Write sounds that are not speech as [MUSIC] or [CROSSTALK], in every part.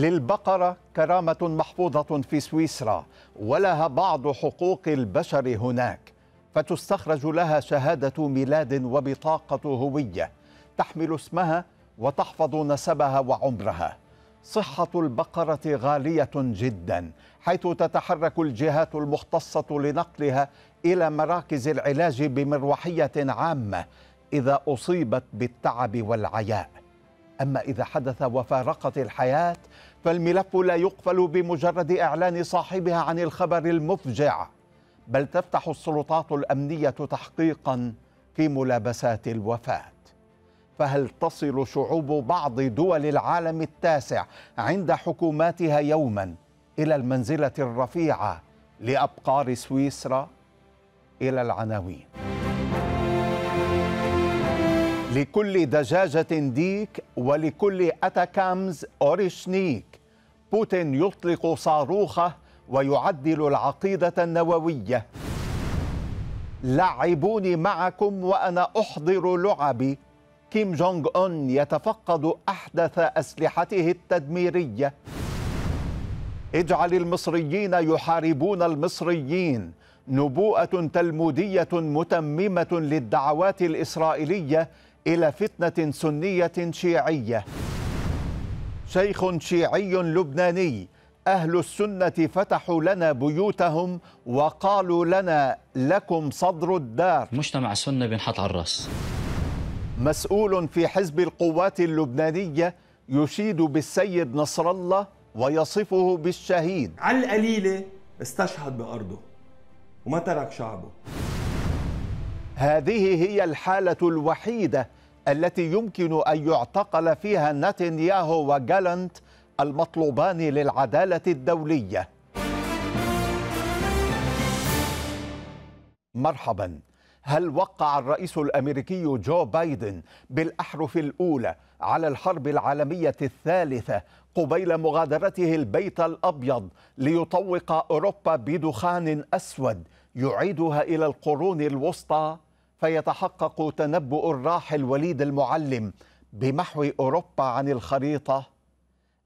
للبقرة كرامة محفوظة في سويسرا ولها بعض حقوق البشر هناك فتستخرج لها شهادة ميلاد وبطاقة هوية تحمل اسمها وتحفظ نسبها وعمرها صحة البقرة غالية جدا حيث تتحرك الجهات المختصة لنقلها إلى مراكز العلاج بمروحية عامة إذا أصيبت بالتعب والعياء أما إذا حدث وفارقت الحياة فالملف لا يقفل بمجرد إعلان صاحبها عن الخبر المفجع بل تفتح السلطات الأمنية تحقيقا في ملابسات الوفاة فهل تصل شعوب بعض دول العالم التاسع عند حكوماتها يوما إلى المنزلة الرفيعة لأبقار سويسرا إلى العناوين لكل دجاجة ديك ولكل أتاكامز أوريشنيك بوتين يطلق صاروخه ويعدل العقيدة النووية لعبوني معكم وأنا أحضر لعبي كيم جونغ أون يتفقد أحدث أسلحته التدميرية اجعل المصريين يحاربون المصريين نبوءة تلمودية متممة للدعوات الإسرائيلية إلى فتنة سنية شيعية شيخ شيعي لبناني أهل السنة فتحوا لنا بيوتهم وقالوا لنا لكم صدر الدار مجتمع السنة بنحط على الرأس مسؤول في حزب القوات اللبنانية يشيد بالسيد نصر الله ويصفه بالشهيد على القليلة استشهد بأرضه وما ترك شعبه هذه هي الحالة الوحيدة التي يمكن أن يعتقل فيها نتنياهو وجالنت المطلوبان للعدالة الدولية مرحبا هل وقع الرئيس الامريكي جو بايدن بالاحرف الاولى على الحرب العالميه الثالثه قبيل مغادرته البيت الابيض ليطوق اوروبا بدخان اسود يعيدها الى القرون الوسطى فيتحقق تنبؤ الراحل وليد المعلم بمحو اوروبا عن الخريطه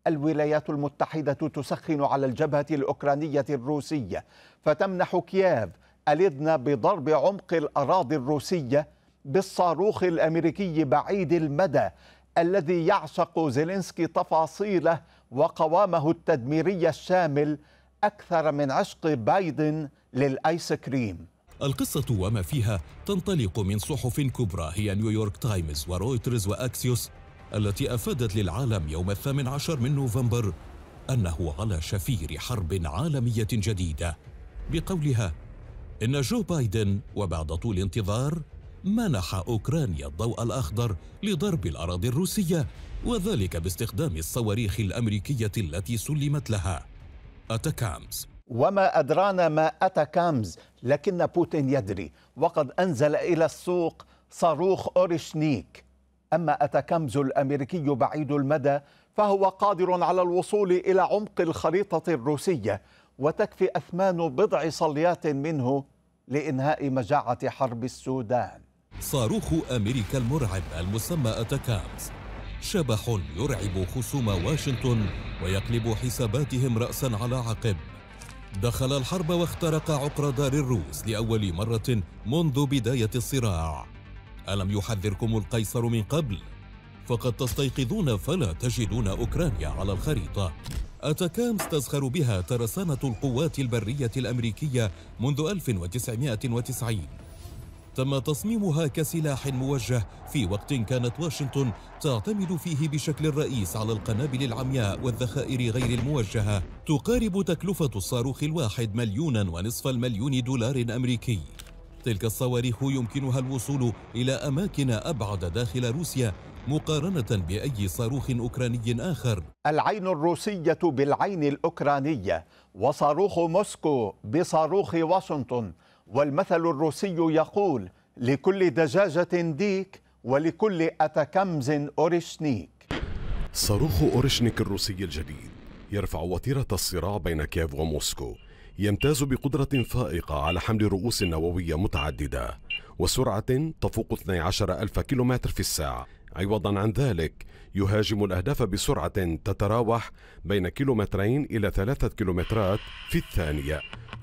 الولايات المتحده تسخن على الجبهه الاوكرانيه الروسيه فتمنح كييف الإذن بضرب عمق الأراضي الروسية بالصاروخ الأمريكي بعيد المدى الذي يعشق زيلينسكي تفاصيله وقوامه التدميري الشامل أكثر من عشق بايدن للآيس كريم القصة وما فيها تنطلق من صحف كبرى هي نيويورك تايمز ورويترز وأكسيوس التي أفادت للعالم يوم الثامن عشر من نوفمبر أنه على شفير حرب عالمية جديدة بقولها إن جو بايدن وبعد طول انتظار منح أوكرانيا الضوء الأخضر لضرب الأراضي الروسية وذلك باستخدام الصواريخ الأمريكية التي سلمت لها أتاكامز وما أدرانا ما أتى كامز لكن بوتين يدري وقد أنزل إلى السوق صاروخ أوريشنيك أما أتى كامز الأمريكي بعيد المدى فهو قادر على الوصول إلى عمق الخريطة الروسية وتكفي أثمان بضع صليات منه لإنهاء مجاعة حرب السودان صاروخ أمريكا المرعب المسمى أتاكامز شبح يرعب خصوم واشنطن ويقلب حساباتهم رأسا على عقب دخل الحرب واخترق عقر دار الروس لأول مرة منذ بداية الصراع ألم يحذركم القيصر من قبل؟ فقد تستيقظون فلا تجدون أوكرانيا على الخريطة أتاكامس تزخر بها ترسانة القوات البرية الأمريكية منذ 1990 تم تصميمها كسلاح موجه في وقت كانت واشنطن تعتمد فيه بشكل رئيس على القنابل العمياء والذخائر غير الموجهة تقارب تكلفة الصاروخ الواحد مليونا ونصف المليون دولار أمريكي تلك الصواريخ يمكنها الوصول إلى أماكن أبعد داخل روسيا مقارنة بأي صاروخ أوكراني آخر العين الروسية بالعين الأوكرانية وصاروخ موسكو بصاروخ واشنطن والمثل الروسي يقول لكل دجاجة ديك ولكل أتكمز أوريشنيك صاروخ أوريشنيك الروسي الجديد يرفع وتيرة الصراع بين كييف وموسكو يمتاز بقدرة فائقة على حمل رؤوس نووية متعددة وسرعة تفوق 12 ألف كيلومتر في الساعة عوضا عن ذلك يهاجم الأهداف بسرعة تتراوح بين كيلومترين إلى ثلاثة كيلومترات في الثانية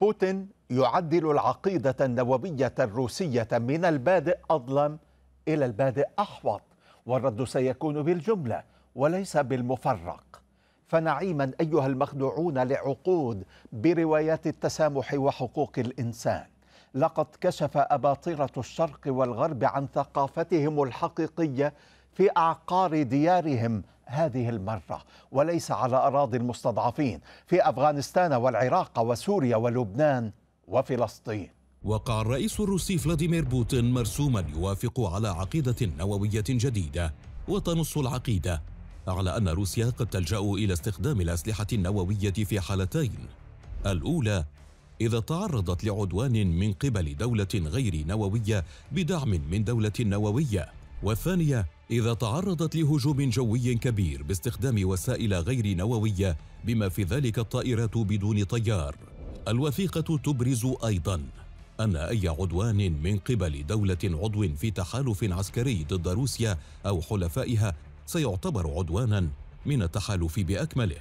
بوتين يعدل العقيدة النووية الروسية من البادئ أظلم إلى البادئ أحوط والرد سيكون بالجملة وليس بالمفرق فنعيما أيها المخدوعون لعقود بروايات التسامح وحقوق الإنسان لقد كشف أباطرة الشرق والغرب عن ثقافتهم الحقيقية في اعقار ديارهم هذه المره وليس على اراضي المستضعفين في افغانستان والعراق وسوريا ولبنان وفلسطين وقع الرئيس الروسي فلاديمير بوتين مرسوما يوافق على عقيده نوويه جديده وتنص العقيده على ان روسيا قد تلجا الى استخدام الاسلحه النوويه في حالتين الاولى إذا تعرضت لعدوان من قبل دولة غير نووية بدعم من دولة نووية، والثانية إذا تعرضت لهجوم جوي كبير باستخدام وسائل غير نووية بما في ذلك الطائرات بدون طيار. الوثيقة تبرز أيضاً أن أي عدوان من قبل دولة عضو في تحالف عسكري ضد روسيا أو حلفائها سيعتبر عدوانا من التحالف بأكمله.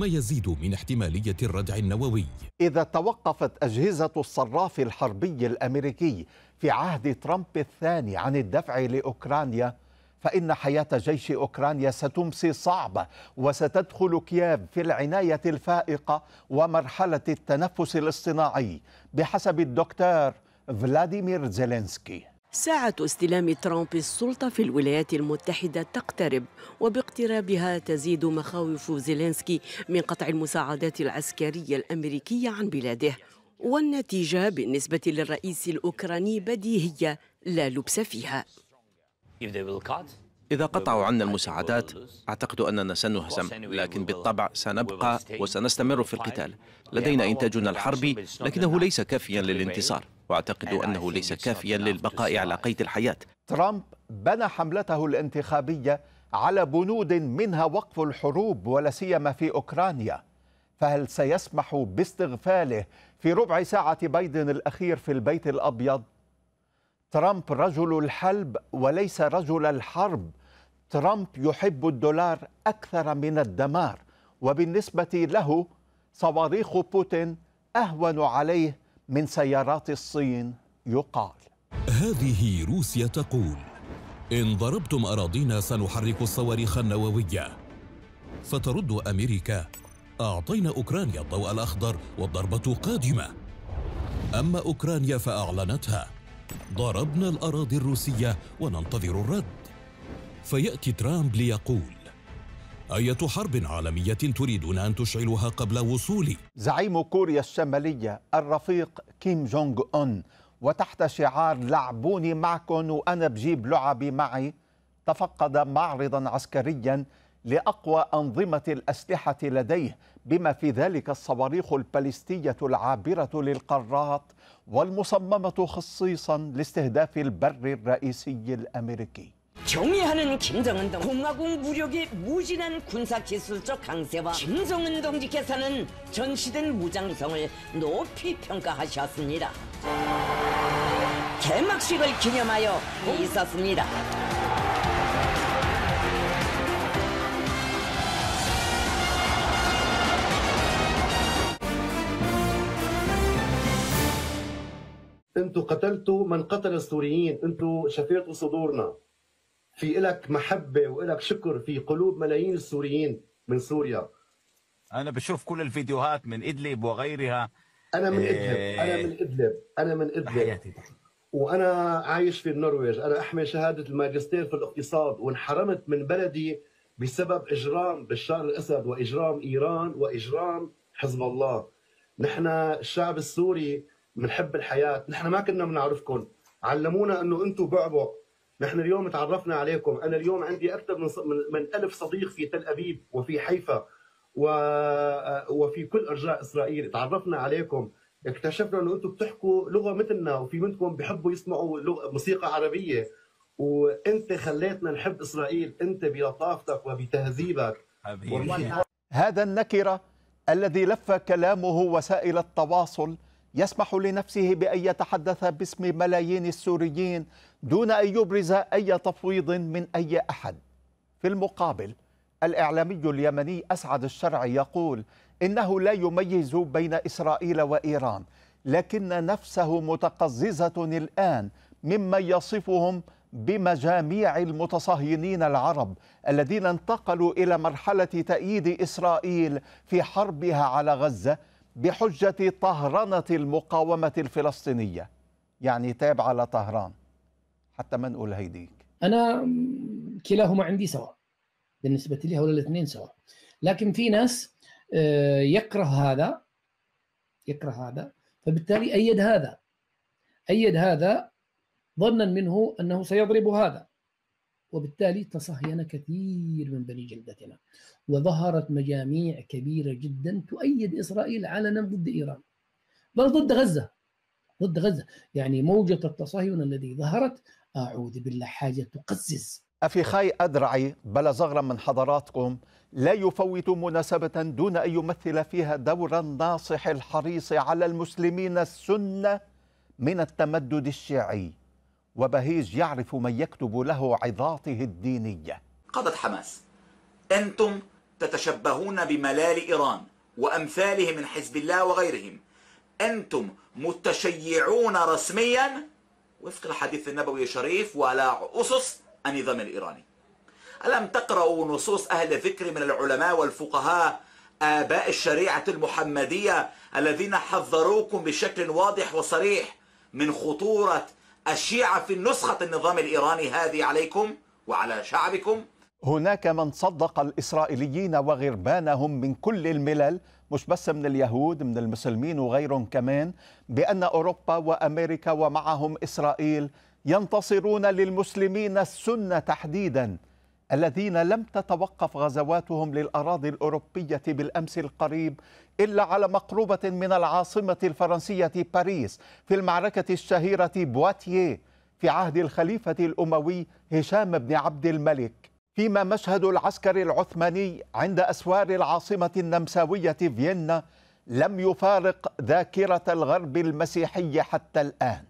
ما يزيد من احتمالية الردع النووي إذا توقفت أجهزة الصراف الحربي الأمريكي في عهد ترامب الثاني عن الدفع لأوكرانيا فإن حياة جيش أوكرانيا ستمسي صعبة وستدخل كييف في العناية الفائقة ومرحلة التنفس الاصطناعي بحسب الدكتور فلاديمير زيلينسكي ساعة استلام ترامب السلطة في الولايات المتحدة تقترب وباقترابها تزيد مخاوف زيلينسكي من قطع المساعدات العسكرية الأمريكية عن بلاده والنتيجة بالنسبة للرئيس الأوكراني بديهية لا لبس فيها إذا قطعوا عنا المساعدات أعتقد أننا سنهزم لكن بالطبع سنبقى وسنستمر في القتال لدينا إنتاجنا الحربي لكنه ليس كافيا للانتصار وأعتقد أنه ليس كافيا للبقاء على قيد الحياة ترامب بنى حملته الانتخابية على بنود منها وقف الحروب ولا سيما في أوكرانيا فهل سيسمح باستغفاله في ربع ساعة بايدن الأخير في البيت الأبيض؟ ترامب رجل الحلب وليس رجل الحرب ترامب يحب الدولار أكثر من الدمار وبالنسبة له صواريخ بوتين أهون عليه من سيارات الصين يقال هذه روسيا تقول إن ضربتم أراضينا سنحرك الصواريخ النووية فترد أمريكا أعطينا أوكرانيا الضوء الأخضر والضربة قادمة أما أوكرانيا فأعلنتها ضربنا الأراضي الروسية وننتظر الرد فيأتي ترامب ليقول أية حرب عالمية تريدون أن تشعلها قبل وصولي زعيم كوريا الشمالية الرفيق كيم جونغ أون وتحت شعار لعبوني معكم وأنا بجيب لعبي معي تفقد معرضا عسكريا لأقوى أنظمة الأسلحة لديه بما في ذلك الصواريخ البالستية العابرة للقارات والمصممة خصيصا لاستهداف البر الرئيسي الأمريكي 경의하는 김정은 등 공화국 무력의 무진한 군사기술적 강세와 김정은 동직께서는 전시된 무장성을 높이 평가하셨습니다. 개막식을 기념하여 있었습니다. انتوا قتلتوا من قتل السوريين ا ن ت و شفيتوا صدورنا في إلك محبة وإلك شكر في قلوب ملايين السوريين من سوريا أنا بشوف كل الفيديوهات من إدلب وغيرها أنا من آه، إدلب أنا من إدلب أنا من إدلب تحياتي وأنا عايش في النرويج أنا أحمل شهادة الماجستير في الاقتصاد وانحرمت من بلدي بسبب إجرام بشار الأسد وإجرام إيران وإجرام حزب الله نحن الشعب السوري بنحب الحياة نحن ما كنا بنعرفكم علمونا أنه أنتم بعبع نحن اليوم تعرفنا عليكم أنا اليوم عندي أكثر من, من ألف صديق في تل أبيب وفي حيفا و... وفي كل أرجاء إسرائيل تعرفنا عليكم اكتشفنا أنه أنتم بتحكوا لغة مثلنا وفي منكم بحبوا يسمعوا لغة موسيقى عربية وأنت خليتنا نحب إسرائيل أنت بلطافتك وبتهذيبك هذا النكرة الذي لف كلامه وسائل التواصل يسمح لنفسه بأن يتحدث باسم ملايين السوريين دون أن يبرز أي تفويض من أي أحد في المقابل الإعلامي اليمني أسعد الشرعي يقول إنه لا يميز بين إسرائيل وإيران لكن نفسه متقززة الآن مما يصفهم بمجاميع المتصهينين العرب الذين انتقلوا إلى مرحلة تأييد إسرائيل في حربها على غزة بحجة طهرنة المقاومة الفلسطينية يعني تاب على طهران حتى ما نقول هيديك انا كلاهما عندي سواء بالنسبه لي هؤلاء الاثنين سواء لكن في ناس آه، يكره هذا يكره هذا فبالتالي ايد هذا ايد هذا ظنا منه انه سيضرب هذا وبالتالي تصهين كثير من بني جلدتنا وظهرت مجاميع كبيره جدا تؤيد اسرائيل علنا ضد ايران بل ضد غزه ضد غزه يعني موجه التصهين الذي ظهرت أعوذ بالله حاجة تقزز أفي أدرعي بل زغرا من حضراتكم لا يفوت مناسبة دون أن يمثل فيها دور الناصح الحريص على المسلمين السنة من التمدد الشيعي وبهيج يعرف من يكتب له عظاته الدينية قادة حماس أنتم تتشبهون بملال إيران وأمثاله من حزب الله وغيرهم أنتم متشيعون رسميا وفق الحديث النبوي الشريف وعلى أسس النظام الإيراني ألم تقرأوا نصوص أهل الذكر من العلماء والفقهاء آباء الشريعة المحمدية الذين حذروكم بشكل واضح وصريح من خطورة الشيعة في نسخة النظام الإيراني هذه عليكم وعلى شعبكم هناك من صدق الإسرائيليين وغربانهم من كل الملل مش بس من اليهود من المسلمين وغيرهم كمان بأن أوروبا وأمريكا ومعهم إسرائيل ينتصرون للمسلمين السنة تحديدا الذين لم تتوقف غزواتهم للأراضي الأوروبية بالأمس القريب إلا على مقربة من العاصمة الفرنسية باريس في المعركة الشهيرة بواتيه في عهد الخليفة الأموي هشام بن عبد الملك فيما مشهد العسكر العثماني عند أسوار العاصمة النمساوية فيينا لم يفارق ذاكرة الغرب المسيحي حتى الآن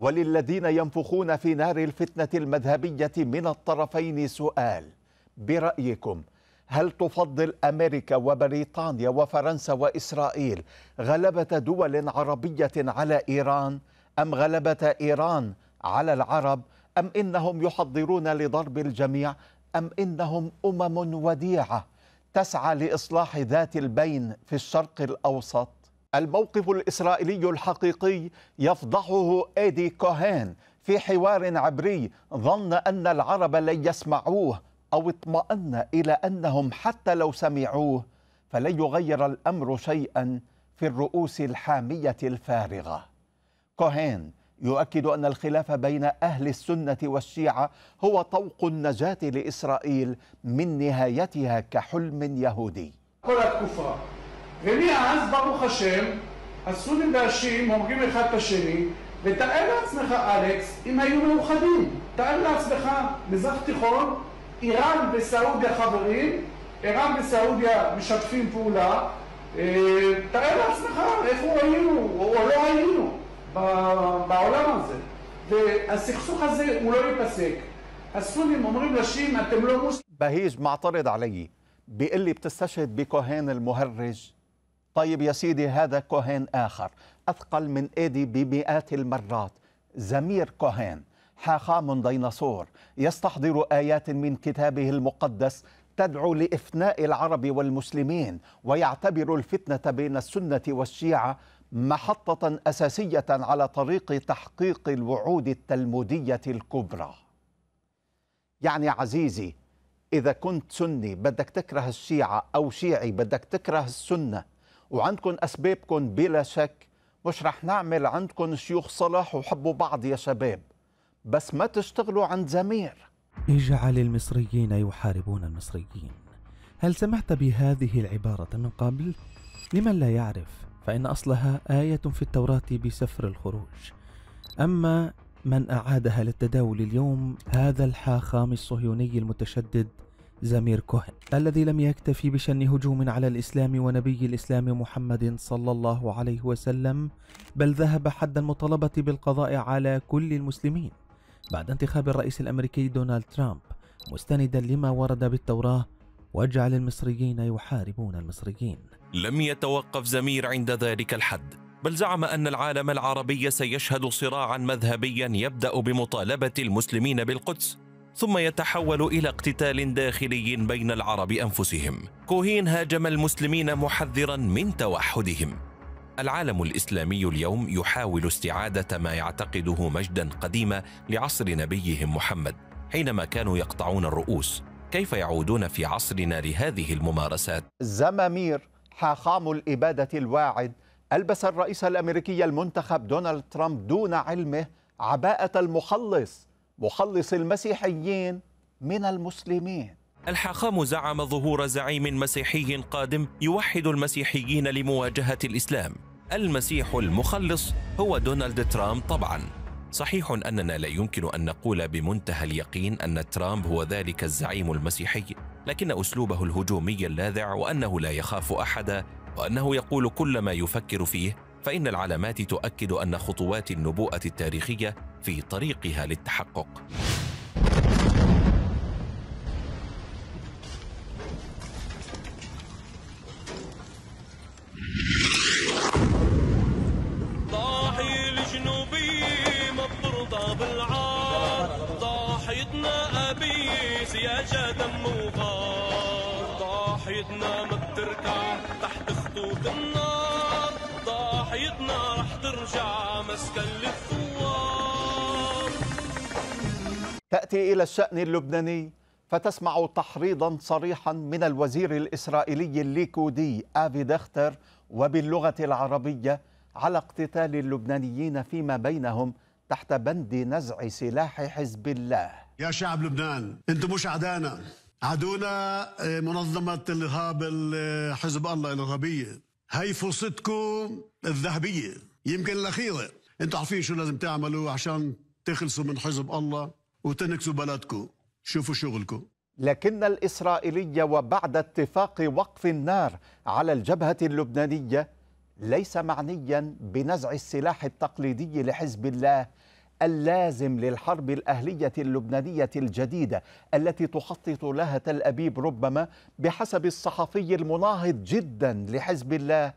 وللذين ينفخون في نار الفتنة المذهبية من الطرفين سؤال برأيكم هل تفضل أمريكا وبريطانيا وفرنسا وإسرائيل غلبة دول عربية على إيران أم غلبة إيران على العرب أم إنهم يحضرون لضرب الجميع أم إنهم أمم وديعة تسعى لإصلاح ذات البين في الشرق الأوسط؟ الموقف الإسرائيلي الحقيقي يفضحه إيدي كوهين في حوار عبري ظن أن العرب لن يسمعوه أو اطمأن إلى أنهم حتى لو سمعوه فلن يغير الأمر شيئا في الرؤوس الحامية الفارغة كوهين يؤكد أن الخلاف بين أهل السنة والشيعة هو طوق النجاة لإسرائيل من نهايتها كحلم يهودي כל התקופה. ומאז, ברוך השם, הסונים והשיעים הורגים אחד את השני, ותאר לעצמך, אלכס, אם היו מאוחדים. תאר לעצמך, מזרח תיכון, איראן וסעודיה חברים, איראן וסעודיה משתפים פעולה, תאר לעצמך איפה היינו או לא היינו. בעולם הזה. והסכסוך הזה הוא לא ייפסק. הסונים אומרים לשיעים אתם לא מוסלמים. بهيج معترض علي بيقول لي بتستشهد بكوهين المهرج طيب يا سيدي هذا كوهين آخر أثقل من إيدي بمئات المرات زمير كوهين حاخام ديناصور يستحضر آيات من كتابه المقدس تدعو لإفناء العرب والمسلمين ويعتبر الفتنة بين السنة والشيعة محطة أساسية على طريق تحقيق الوعود التلمودية الكبرى يعني عزيزي إذا كنت سني بدك تكره الشيعة أو شيعي بدك تكره السنة وعندكم أسبابكم بلا شك مش رح نعمل عندكم شيوخ صلاح وحبوا بعض يا شباب بس ما تشتغلوا عند زمير اجعل المصريين يحاربون المصريين هل سمعت بهذه العبارة من قبل؟ لمن لا يعرف فإن أصلها آية في التوراة بسفر الخروج أما من أعادها للتداول اليوم هذا الحاخام الصهيوني المتشدد زمير كوهن الذي لم يكتفي بشن هجوم على الإسلام ونبي الإسلام محمد صلى الله عليه وسلم بل ذهب حد المطالبة بالقضاء على كل المسلمين بعد انتخاب الرئيس الأمريكي دونالد ترامب مستندا لما ورد بالتوراة واجعل المصريين يحاربون المصريين لم يتوقف زمير عند ذلك الحد بل زعم ان العالم العربي سيشهد صراعا مذهبيا يبدا بمطالبه المسلمين بالقدس ثم يتحول الى اقتتال داخلي بين العرب انفسهم كوهين هاجم المسلمين محذرا من توحدهم العالم الاسلامي اليوم يحاول استعاده ما يعتقده مجدا قديما لعصر نبيهم محمد حينما كانوا يقطعون الرؤوس كيف يعودون في عصرنا لهذه الممارسات زمامير حاخام الإبادة الواعد ألبس الرئيس الأمريكي المنتخب دونالد ترامب دون علمه عباءة المخلص مخلص المسيحيين من المسلمين الحاخام زعم ظهور زعيم مسيحي قادم يوحد المسيحيين لمواجهة الإسلام المسيح المخلص هو دونالد ترامب طبعاً صحيح اننا لا يمكن ان نقول بمنتهى اليقين ان ترامب هو ذلك الزعيم المسيحي لكن اسلوبه الهجومي اللاذع وانه لا يخاف احدا وانه يقول كل ما يفكر فيه فان العلامات تؤكد ان خطوات النبوءه التاريخيه في طريقها للتحقق ضاحيتنا ما بتركع تحت خطوط النار ضاحيتنا رح ترجع مسكن للثوار تأتي إلى الشأن اللبناني فتسمع تحريضا صريحا من الوزير الإسرائيلي الليكودي آفي دختر وباللغة العربية على اقتتال اللبنانيين فيما بينهم تحت بند نزع سلاح حزب الله يا شعب لبنان انتم مش عدانا عدونا آه، منظمة الإرهاب حزب الله الإرهابية هاي فرصتكم الذهبية يمكن الأخيرة انتم عارفين شو لازم تعملوا عشان تخلصوا من حزب الله وتنكسوا بلدكم شوفوا شغلكم لكن الإسرائيلية وبعد اتفاق وقف النار على الجبهة اللبنانية ليس معنيا بنزع السلاح التقليدي لحزب الله اللازم للحرب الأهلية اللبنانية الجديدة التي تخطط لها تل أبيب ربما بحسب الصحفي المناهض جدا لحزب الله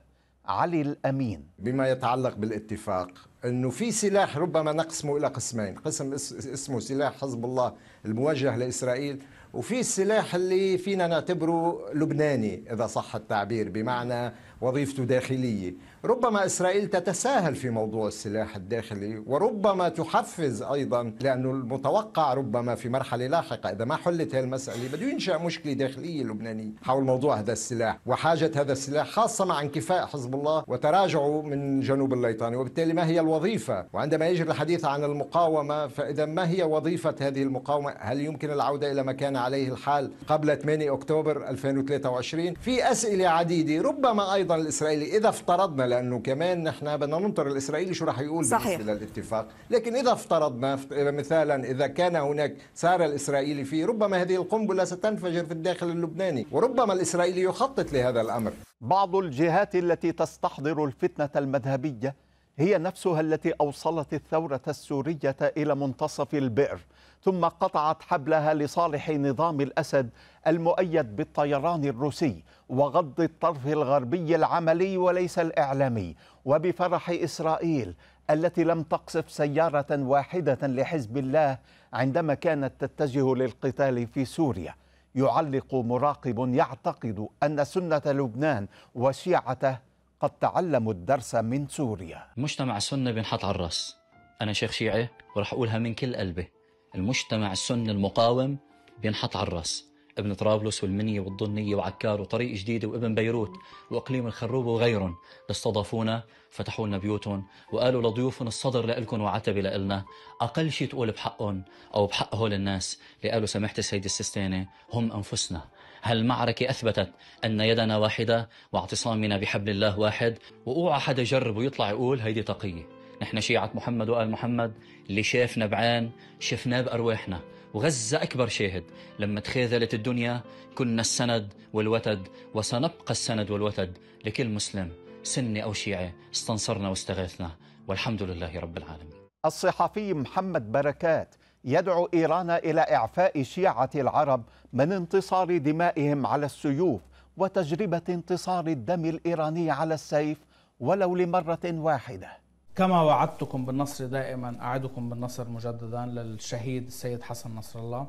علي الأمين بما يتعلق بالاتفاق أنه في سلاح ربما نقسمه إلى قسمين قسم اسمه سلاح حزب الله الموجه لإسرائيل وفي السلاح اللي فينا نعتبره لبناني إذا صح التعبير بمعنى وظيفته داخلية ربما إسرائيل تتساهل في موضوع السلاح الداخلي وربما تحفز أيضا لأنه المتوقع ربما في مرحلة لاحقة إذا ما حلت هذه المسألة بده ينشأ مشكلة داخلية لبنانية حول موضوع هذا السلاح وحاجة هذا السلاح خاصة مع انكفاء حزب الله وتراجعه من جنوب الليطاني وبالتالي ما هي الوظيفة وعندما يجري الحديث عن المقاومة فإذا ما هي وظيفة هذه المقاومة هل يمكن العودة إلى ما كان عليه الحال قبل 8 أكتوبر 2023 في أسئلة عديدة ربما أيضا ايضا الاسرائيلي اذا افترضنا لانه كمان نحن بدنا ننطر الاسرائيلي شو راح يقول صحيح. بالنسبه للاتفاق لكن اذا افترضنا مثالا اذا كان هناك سار الاسرائيلي فيه ربما هذه القنبله ستنفجر في الداخل اللبناني وربما الاسرائيلي يخطط لهذا الامر بعض الجهات التي تستحضر الفتنه المذهبيه هي نفسها التي اوصلت الثوره السوريه الى منتصف البئر ثم قطعت حبلها لصالح نظام الأسد المؤيد بالطيران الروسي وغض الطرف الغربي العملي وليس الإعلامي وبفرح إسرائيل التي لم تقصف سيارة واحدة لحزب الله عندما كانت تتجه للقتال في سوريا يعلق مراقب يعتقد أن سنة لبنان وشيعته قد تعلموا الدرس من سوريا مجتمع السنة بنحط على الراس أنا شيخ شيعي وراح أقولها من كل قلبي المجتمع السني المقاوم بينحط على الراس ابن طرابلس والمنية والضنية وعكار وطريق جديدة وابن بيروت وإقليم الخروبة وغيرهم استضافونا فتحوا لنا بيوتهم وقالوا لضيوفهم الصدر لإلكم وعتب لإلنا أقل شيء تقول بحقهم أو بحق هول الناس اللي قالوا سمحت السيد السستاني هم أنفسنا هالمعركة أثبتت أن يدنا واحدة واعتصامنا بحبل الله واحد وأوعى حدا يجرب ويطلع يقول هيدي تقية نحن شيعة محمد وآل محمد اللي شافنا بعين شفناه بأرواحنا وغزة أكبر شاهد لما تخاذلت الدنيا كنا السند والوتد وسنبقى السند والوتد لكل مسلم سني أو شيعي استنصرنا واستغاثنا والحمد لله رب العالمين الصحفي محمد بركات يدعو إيران إلى إعفاء شيعة العرب من انتصار دمائهم على السيوف وتجربة انتصار الدم الإيراني على السيف ولو لمرة واحدة كما وعدتكم بالنصر دائما أعدكم بالنصر مجددا للشهيد السيد حسن نصر الله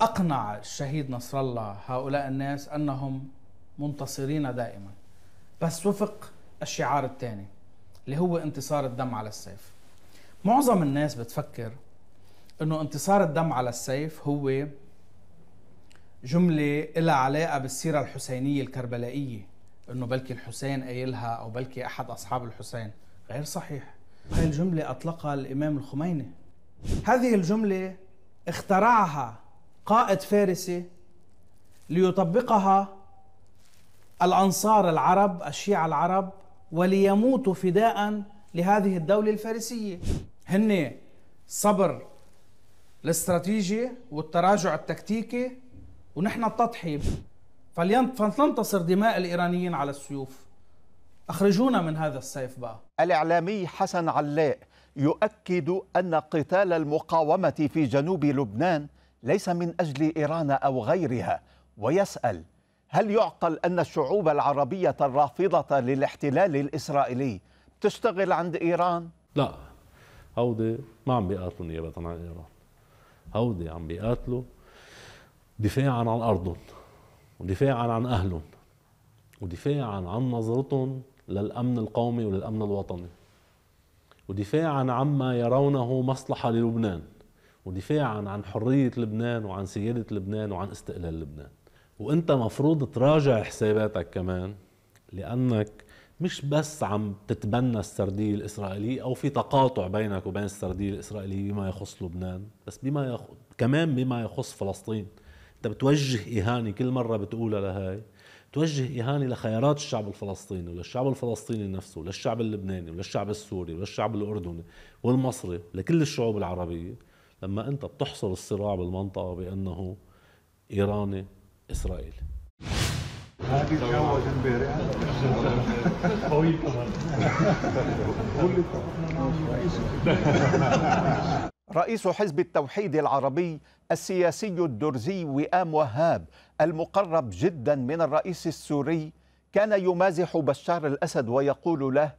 أقنع الشهيد نصر الله هؤلاء الناس أنهم منتصرين دائما بس وفق الشعار الثاني اللي هو انتصار الدم على السيف معظم الناس بتفكر انه انتصار الدم على السيف هو جملة لها علاقة بالسيرة الحسينية الكربلائية انه بلكي الحسين قايلها او بلكي احد اصحاب الحسين غير صحيح هذه الجملة أطلقها الإمام الخميني هذه الجملة اخترعها قائد فارسي ليطبقها الأنصار العرب الشيعة العرب وليموتوا فداء لهذه الدولة الفارسية هن صبر الاستراتيجي والتراجع التكتيكي ونحن التضحية فلننتصر دماء الإيرانيين على السيوف أخرجونا من هذا السيف بقى الإعلامي حسن علاء يؤكد أن قتال المقاومة في جنوب لبنان ليس من أجل إيران أو غيرها ويسأل هل يعقل أن الشعوب العربية الرافضة للاحتلال الإسرائيلي تشتغل عند إيران؟ لا هودي ما عم بيقاتلوا نيابة عن إيران هودي عم بيقاتلوا دفاعا عن أرضهم ودفاعا عن أهلهم ودفاعا عن نظرتهم للأمن القومي وللأمن الوطني ودفاعا عما يرونه مصلحة للبنان ودفاعا عن حرية لبنان وعن سيادة لبنان وعن استقلال لبنان وانت مفروض تراجع حساباتك كمان لأنك مش بس عم تتبنى السردية الإسرائيلية أو في تقاطع بينك وبين السردية الإسرائيلية بما يخص لبنان بس بما يخ... كمان بما يخص فلسطين أنت بتوجه إهانة كل مرة بتقولها لهاي توجه إهانة لخيارات الشعب الفلسطيني وللشعب الفلسطيني نفسه وللشعب اللبناني وللشعب السوري وللشعب الأردني والمصري لكل الشعوب العربية لما أنت بتحصر الصراع بالمنطقة بأنه إيراني إسرائيلي هذه [LAUGHS] رئيس حزب التوحيد العربي السياسي الدرزي وئام وهاب المقرب جدا من الرئيس السوري كان يمازح بشار الأسد ويقول له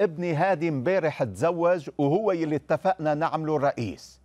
ابني هادي امبارح تزوج وهو اللي اتفقنا نعمله رئيس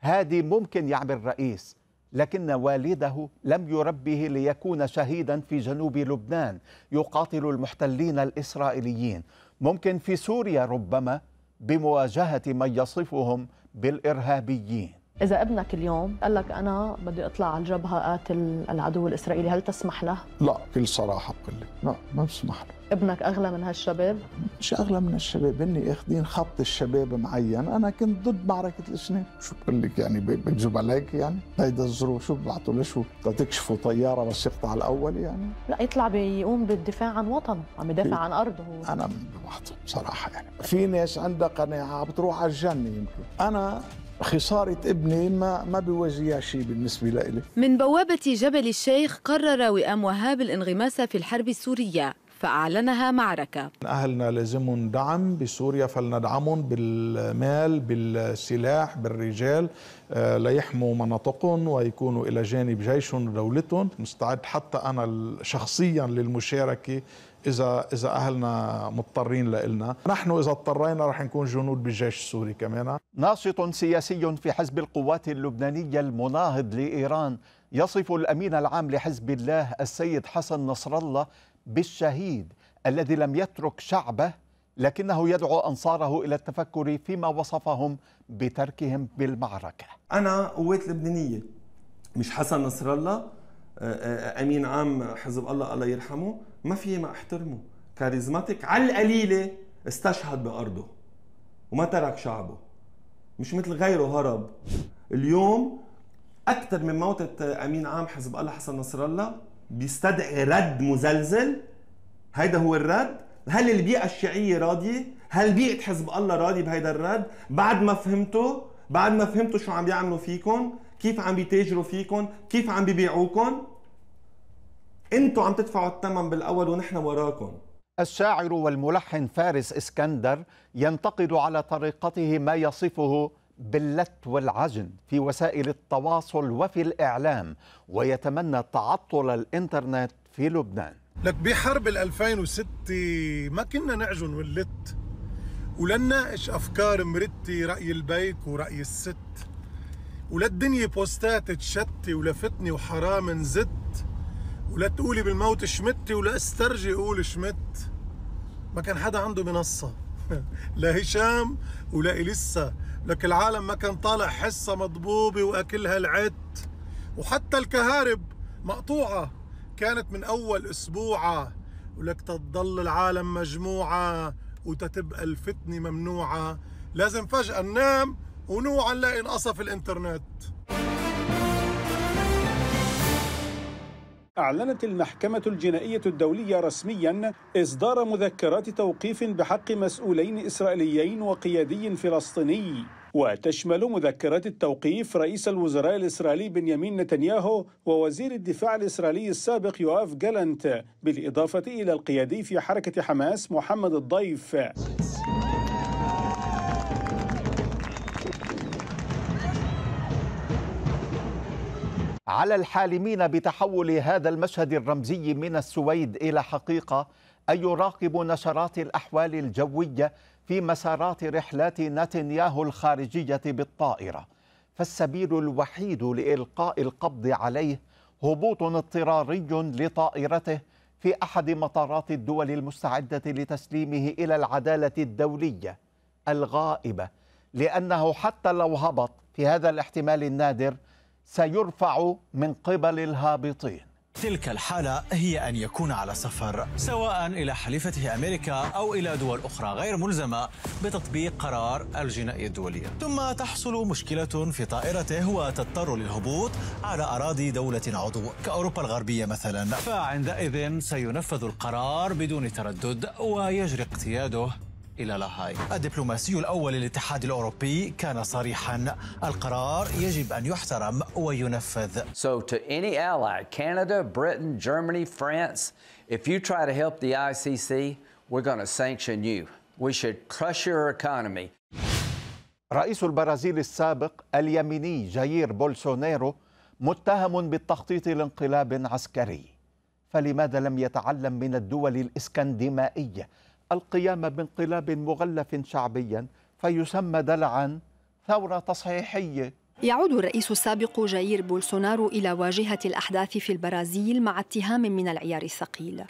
هادي ممكن يعمل رئيس لكن والده لم يربه ليكون شهيدا في جنوب لبنان يقاتل المحتلين الإسرائيليين ممكن في سوريا ربما بمواجهة من يصفهم بالارهابيين إذا ابنك اليوم قال لك أنا بدي أطلع على الجبهة قاتل العدو الإسرائيلي هل تسمح له؟ لا بكل صراحة بقول لك لا ما بسمح له ابنك أغلى من هالشباب؟ مش أغلى من الشباب هني أخذين خط الشباب معين أنا كنت ضد معركة الأسنان شو بقول لك يعني بكذب عليك يعني هيدا الظروف شو ببعتوا لشو تكشفوا طيارة بس يقطع الأول يعني لا يطلع بيقوم بالدفاع عن وطنه عم يدافع عن أرضه هو. أنا بمحطه بصراحة يعني في ناس عندها قناعة بتروح على الجنة يمكن أنا خسارة ابني ما ما بيوجيها شيء بالنسبة لإلي من بوابة جبل الشيخ قرر وئام وهاب الانغماس في الحرب السورية فأعلنها معركة أهلنا لازم دعم بسوريا فلندعمهم بالمال بالسلاح بالرجال آه، ليحموا مناطقهم ويكونوا إلى جانب جيشهم ودولتهم مستعد حتى أنا شخصيا للمشاركة اذا اذا اهلنا مضطرين لنا نحن اذا اضطرينا رح نكون جنود بالجيش السوري كمان ناشط سياسي في حزب القوات اللبنانيه المناهض لايران يصف الامين العام لحزب الله السيد حسن نصر الله بالشهيد الذي لم يترك شعبه لكنه يدعو انصاره الى التفكر فيما وصفهم بتركهم بالمعركه انا قوات لبنانيه مش حسن نصر الله آه، آه، آه، امين عام حزب الله الله يرحمه ما في ما احترمه كاريزماتيك على القليله استشهد بارضه وما ترك شعبه مش مثل غيره هرب اليوم اكثر من موتة امين عام حزب الله حسن نصر الله بيستدعي رد مزلزل هيدا هو الرد هل البيئة الشيعية راضية؟ هل بيئة حزب الله راضية بهيدا الرد؟ بعد ما فهمتوا بعد ما فهمتوا شو عم بيعملوا فيكم كيف عم بيتاجروا فيكم كيف عم بيبيعوكم انتوا عم تدفعوا الثمن بالاول ونحن وراكم الشاعر والملحن فارس اسكندر ينتقد على طريقته ما يصفه باللت والعجن في وسائل التواصل وفي الاعلام ويتمنى تعطل الانترنت في لبنان لك بحرب ال 2006 ما كنا نعجن واللت ولا نناقش افكار مرتي راي البيك وراي الست ولا الدنيا بوستات تشتي ولفتني وحرام نزت ولا تقولي بالموت شمتي ولا استرجي قول شمت ما كان حدا عنده منصة [LAUGHS] لا هشام ولا إليسا لك العالم ما كان طالع حصة مضبوبة وأكلها العت وحتى الكهارب مقطوعة كانت من أول أسبوعة ولك تضل العالم مجموعة وتتبقى الفتنة ممنوعة لازم فجأة ننام ونوعا نلاقي انقصف الانترنت أعلنت المحكمة الجنائية الدولية رسميا إصدار مذكرات توقيف بحق مسؤولين إسرائيليين وقيادي فلسطيني وتشمل مذكرات التوقيف رئيس الوزراء الإسرائيلي بنيامين نتنياهو ووزير الدفاع الإسرائيلي السابق يواف جالنت بالإضافة إلى القيادي في حركة حماس محمد الضيف على الحالمين بتحول هذا المشهد الرمزي من السويد إلى حقيقة أن يراقبوا نشرات الأحوال الجوية في مسارات رحلات نتنياهو الخارجية بالطائرة فالسبيل الوحيد لإلقاء القبض عليه هبوط اضطراري لطائرته في أحد مطارات الدول المستعدة لتسليمه إلى العدالة الدولية الغائبة لأنه حتى لو هبط في هذا الاحتمال النادر سيرفع من قبل الهابطين تلك الحالة هي أن يكون على سفر سواء إلى حليفته أمريكا أو إلى دول أخرى غير ملزمة بتطبيق قرار الجنائية الدولية ثم تحصل مشكلة في طائرته وتضطر للهبوط على أراضي دولة عضو كأوروبا الغربية مثلا فعندئذ سينفذ القرار بدون تردد ويجري اقتياده إلى لاهاي الدبلوماسي الأول للاتحاد الأوروبي كان صريحا القرار يجب أن يحترم وينفذ So to any ally, Canada, Britain, Germany, France, if you try to help the ICC, we're going to sanction you. We should crush your economy. رئيس البرازيل السابق اليميني جاير بولسونيرو متهم بالتخطيط لانقلاب عسكري فلماذا لم يتعلم من الدول الاسكندنافيه القيام بانقلاب مغلف شعبيا فيسمى دلعا ثورة تصحيحية يعود الرئيس السابق جاير بولسونارو إلى واجهة الأحداث في البرازيل مع اتهام من العيار الثقيل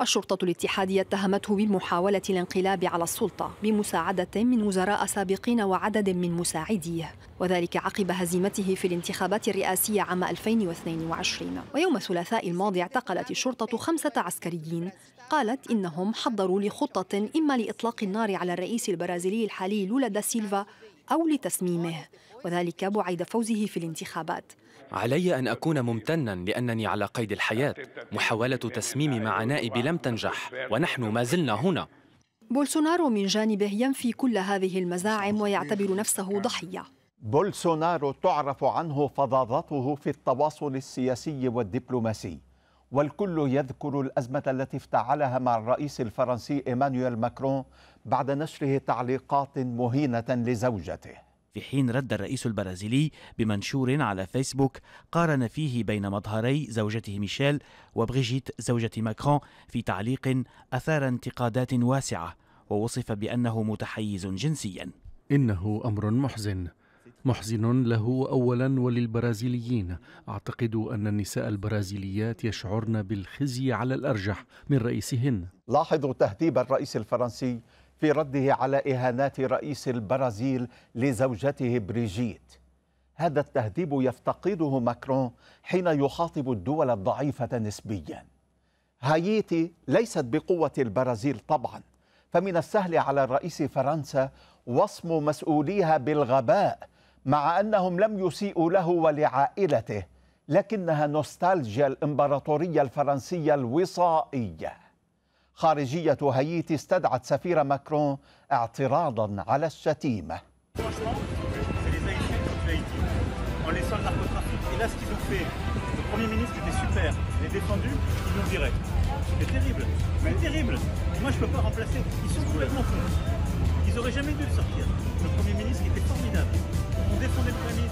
الشرطة الاتحادية اتهمته بمحاولة الانقلاب على السلطة بمساعدة من وزراء سابقين وعدد من مساعديه وذلك عقب هزيمته في الانتخابات الرئاسية عام 2022 ويوم الثلاثاء الماضي اعتقلت الشرطة خمسة عسكريين قالت إنهم حضروا لخطة إما لإطلاق النار على الرئيس البرازيلي الحالي لولا دا سيلفا أو لتسميمه وذلك بعد فوزه في الانتخابات علي أن أكون ممتنا لأنني على قيد الحياة محاولة تسميمي مع نائبي لم تنجح ونحن ما زلنا هنا بولسونارو من جانبه ينفي كل هذه المزاعم ويعتبر نفسه ضحية بولسونارو تعرف عنه فظاظته في التواصل السياسي والدبلوماسي والكل يذكر الأزمة التي افتعلها مع الرئيس الفرنسي إيمانويل ماكرون بعد نشره تعليقات مهينة لزوجته في حين رد الرئيس البرازيلي بمنشور على فيسبوك قارن فيه بين مظهري زوجته ميشيل وبريجيت زوجة ماكرون في تعليق أثار انتقادات واسعة ووصف بأنه متحيز جنسيا إنه أمر محزن محزن له اولا وللبرازيليين اعتقد ان النساء البرازيليات يشعرن بالخزي على الارجح من رئيسهن لاحظوا تهذيب الرئيس الفرنسي في رده على إهانات رئيس البرازيل لزوجته بريجيت هذا التهذيب يفتقده ماكرون حين يخاطب الدول الضعيفة نسبيا هايتي ليست بقوة البرازيل طبعا فمن السهل على رئيس فرنسا وصم مسؤوليها بالغباء مع أنهم لم يسيئوا له ولعائلته لكنها نوستالجيا الإمبراطورية الفرنسية الوصائية Chargée de Haïti a dégagé sa Macron, aggravant sur la châtiment. En laissant le narcotrafic, et là ce qu'ils ont fait. Le premier ministre était super, il est défendu. Il nous dirait, c'est terrible, mais terrible. Moi je peux pas remplacer. Ils sont complètement fous. Ils auraient jamais dû le sortir. Le premier ministre était formidable. Vous défendait le premier.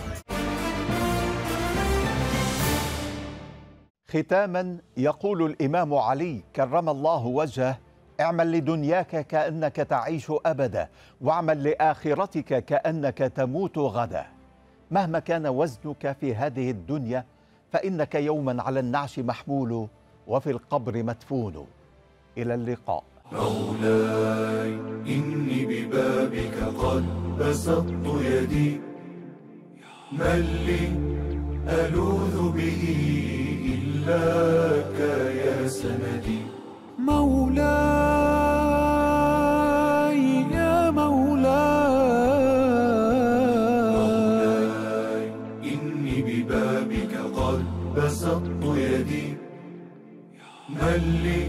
ختاما يقول الامام علي كرم الله وجهه اعمل لدنياك كانك تعيش ابدا واعمل لاخرتك كانك تموت غدا مهما كان وزنك في هذه الدنيا فانك يوما على النعش محمول وفي القبر مدفون الى اللقاء مولاي اني ببابك قد بسطت يدي من لي الوذ به مولاك يا سندي مولاي يا مولاي إني ببابك قد بسطت يدي من لي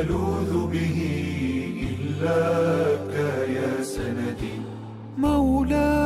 ألوذ به إلاك يا سندي مولاي